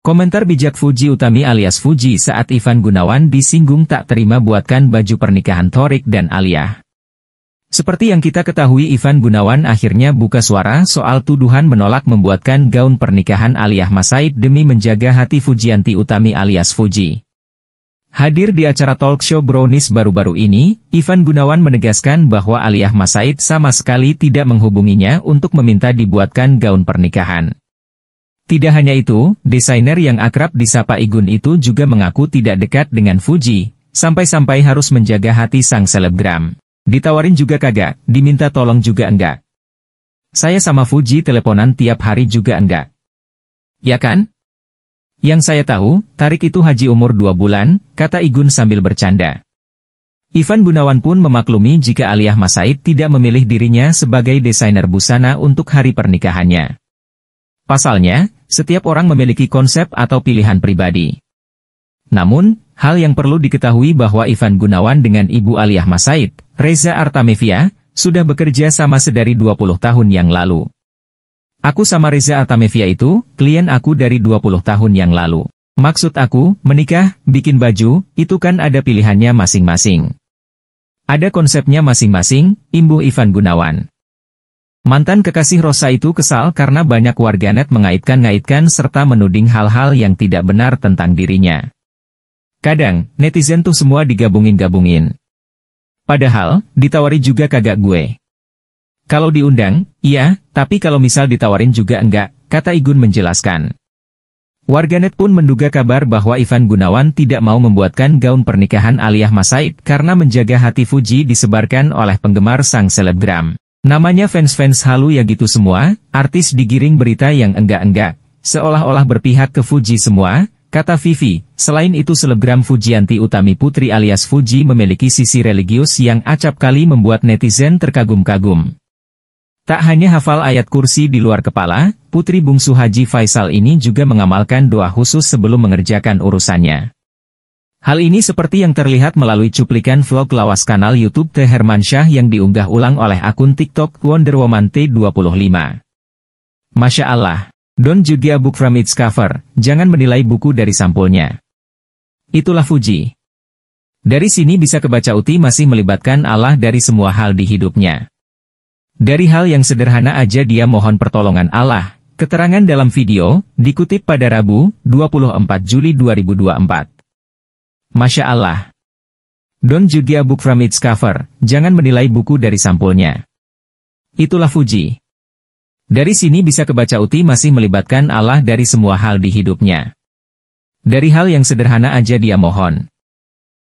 Komentar bijak Fuji Utami alias Fuji saat Ivan Gunawan disinggung tak terima buatkan baju pernikahan Torik dan Alia. Seperti yang kita ketahui Ivan Gunawan akhirnya buka suara soal tuduhan menolak membuatkan gaun pernikahan Alia Masaid demi menjaga hati Fujianti Utami alias Fuji. Hadir di acara talk show Brownies baru-baru ini, Ivan Gunawan menegaskan bahwa Alia Masaid sama sekali tidak menghubunginya untuk meminta dibuatkan gaun pernikahan. Tidak hanya itu, desainer yang akrab disapa Igun itu juga mengaku tidak dekat dengan Fuji, sampai-sampai harus menjaga hati sang selebgram. Ditawarin juga kagak, diminta tolong juga enggak. Saya sama Fuji teleponan tiap hari juga enggak. Ya kan? Yang saya tahu, Tarik itu haji umur dua bulan, kata Igun sambil bercanda. Ivan Gunawan pun memaklumi jika Aliyah Masaid tidak memilih dirinya sebagai desainer busana untuk hari pernikahannya. Pasalnya, setiap orang memiliki konsep atau pilihan pribadi. Namun, hal yang perlu diketahui bahwa Ivan Gunawan dengan Ibu Aliyah Masaid, Reza Artamevia, sudah bekerja sama sedari 20 tahun yang lalu. Aku sama Reza Artamevia itu, klien aku dari 20 tahun yang lalu. Maksud aku, menikah, bikin baju, itu kan ada pilihannya masing-masing. Ada konsepnya masing-masing, imbuh Ivan Gunawan. Mantan kekasih Rosa itu kesal karena banyak warganet mengaitkan-ngaitkan serta menuding hal-hal yang tidak benar tentang dirinya. Kadang, netizen tuh semua digabungin-gabungin. Padahal, ditawari juga kagak gue. Kalau diundang, iya, tapi kalau misal ditawarin juga enggak, kata Igun menjelaskan. Warganet pun menduga kabar bahwa Ivan Gunawan tidak mau membuatkan gaun pernikahan alias Masaid karena menjaga hati Fuji disebarkan oleh penggemar sang selebgram. Namanya fans-fans halu ya gitu semua, artis digiring berita yang enggak-enggak, seolah-olah berpihak ke Fuji semua, kata Vivi. Selain itu selebgram Fujianti Utami Putri alias Fuji memiliki sisi religius yang acap kali membuat netizen terkagum-kagum. Tak hanya hafal ayat kursi di luar kepala, putri bungsu Haji Faisal ini juga mengamalkan doa khusus sebelum mengerjakan urusannya. Hal ini seperti yang terlihat melalui cuplikan vlog lawas kanal YouTube T. Hermansyah yang diunggah ulang oleh akun TikTok Wonder Woman T25. Masya Allah, don't juga book from its cover, jangan menilai buku dari sampulnya. Itulah Fuji. Dari sini bisa kebaca Uti masih melibatkan Allah dari semua hal di hidupnya. Dari hal yang sederhana aja dia mohon pertolongan Allah, keterangan dalam video, dikutip pada Rabu, 24 Juli 2024. Masya Allah. Don a Book from its cover, jangan menilai buku dari sampulnya. Itulah Fuji. Dari sini bisa kebaca Uti masih melibatkan Allah dari semua hal di hidupnya. Dari hal yang sederhana aja dia mohon.